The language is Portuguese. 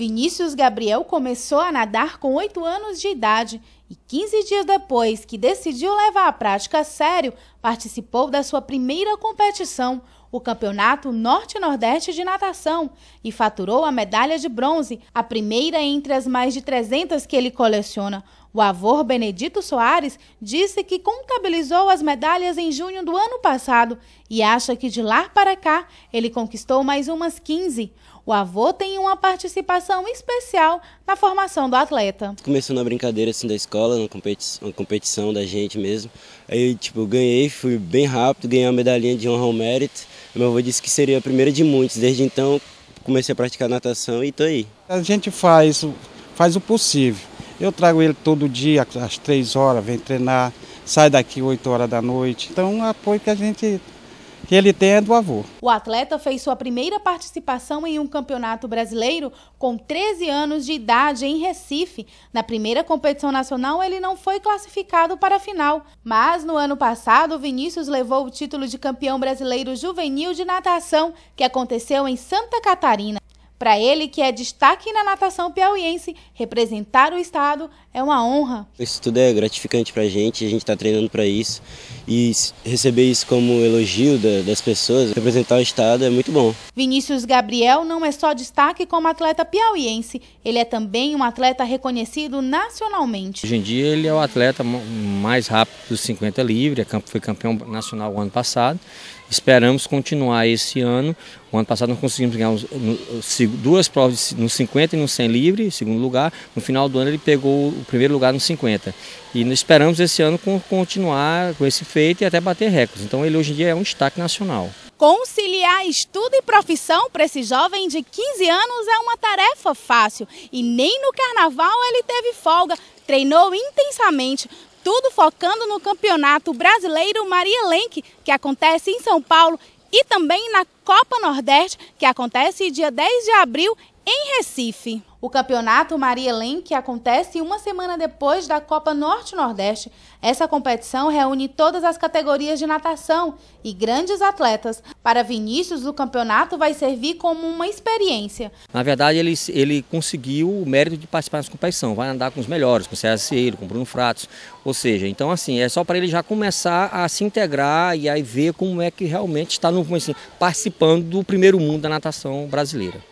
Vinícius Gabriel começou a nadar com 8 anos de idade e 15 dias depois que decidiu levar a prática a sério, participou da sua primeira competição, o Campeonato Norte-Nordeste de Natação, e faturou a medalha de bronze, a primeira entre as mais de 300 que ele coleciona. O avô Benedito Soares disse que contabilizou as medalhas em junho do ano passado e acha que de lá para cá ele conquistou mais umas 15. O avô tem uma participação especial na formação do atleta. Começou na brincadeira assim da escola escola, competição, uma competição da gente mesmo. Aí, tipo, eu ganhei, fui bem rápido, ganhei uma medalhinha de honra ao mérito. Meu avô disse que seria a primeira de muitos. Desde então, comecei a praticar natação e tô aí. A gente faz, faz o possível. Eu trago ele todo dia, às três horas, vem treinar, sai daqui oito horas da noite. Então, é um apoio que a gente que ele tem é do avô. O atleta fez sua primeira participação em um campeonato brasileiro com 13 anos de idade em Recife. Na primeira competição nacional, ele não foi classificado para a final. Mas no ano passado, Vinícius levou o título de campeão brasileiro juvenil de natação, que aconteceu em Santa Catarina. Para ele, que é destaque na natação piauiense, representar o estado é uma honra. Isso tudo é gratificante para a gente, a gente está treinando para isso e receber isso como elogio da, das pessoas, representar o Estado é muito bom. Vinícius Gabriel não é só destaque como atleta piauiense, ele é também um atleta reconhecido nacionalmente. Hoje em dia ele é o atleta mais rápido dos 50 livre, é foi campeão nacional o ano passado. Esperamos continuar esse ano. O ano passado nós conseguimos ganhar duas provas no 50 e no 100 livre, segundo lugar. No final do ano ele pegou o primeiro lugar no 50. E esperamos esse ano continuar com esse feito feito e até bater recordes. Então ele hoje em dia é um destaque nacional. Conciliar estudo e profissão para esse jovem de 15 anos é uma tarefa fácil. E nem no carnaval ele teve folga, treinou intensamente, tudo focando no Campeonato Brasileiro Maria Lenk, que acontece em São Paulo e também na Copa Nordeste, que acontece dia 10 de abril em Recife. O campeonato Maria Helen, que acontece uma semana depois da Copa Norte-Nordeste. Essa competição reúne todas as categorias de natação e grandes atletas. Para Vinícius, o campeonato vai servir como uma experiência. Na verdade, ele, ele conseguiu o mérito de participar dessa competição. Vai andar com os melhores, com o CSC, com o Bruno Fratos. Ou seja, então assim, é só para ele já começar a se integrar e aí ver como é que realmente está no assim, participando do primeiro mundo da natação brasileira.